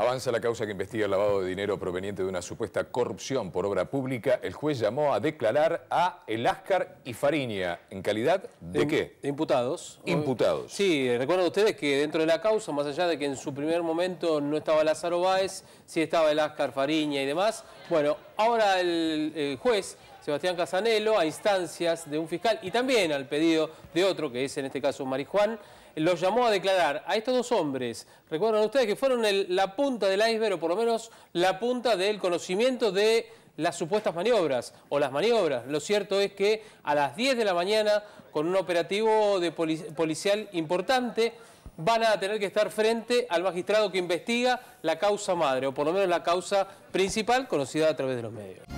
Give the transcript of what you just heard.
Avanza la causa que investiga el lavado de dinero proveniente de una supuesta corrupción por obra pública. El juez llamó a declarar a Eláscar y Fariña. ¿En calidad de, qué? De imputados. Imputados. Sí, recuerdo ustedes que dentro de la causa, más allá de que en su primer momento no estaba Lázaro Báez, sí estaba Eláscar, Fariña y demás, bueno, Ahora el, juez Sebastián Casanelo, a instancias de un fiscal y también al pedido de otro, que es en este caso Marijuán, lo llamó a declarar a estos dos hombres. Recuerdan ustedes que fueron la punta del iceberg, o por lo menos la punta del conocimiento de las supuestas maniobras o las maniobras. Lo cierto es que a las 10 de la mañana, con un operativo de policial importante, van a tener que estar frente al magistrado que investiga la causa madre, o por lo menos la causa principal conocida a través de los medios.